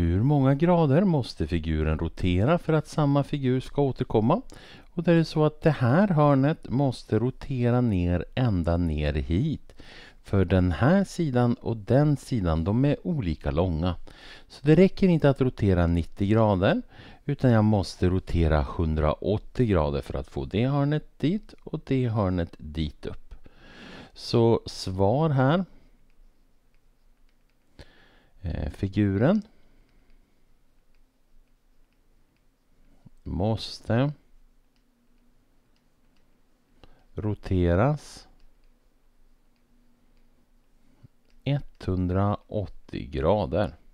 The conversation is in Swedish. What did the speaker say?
Hur många grader måste figuren rotera för att samma figur ska återkomma? Och det är så att det här hörnet måste rotera ner ända ner hit. För den här sidan och den sidan, de är olika långa. Så det räcker inte att rotera 90 grader utan jag måste rotera 180 grader för att få det hörnet dit och det hörnet dit upp. Så svar här. Eh, figuren måste roteras 180 grader.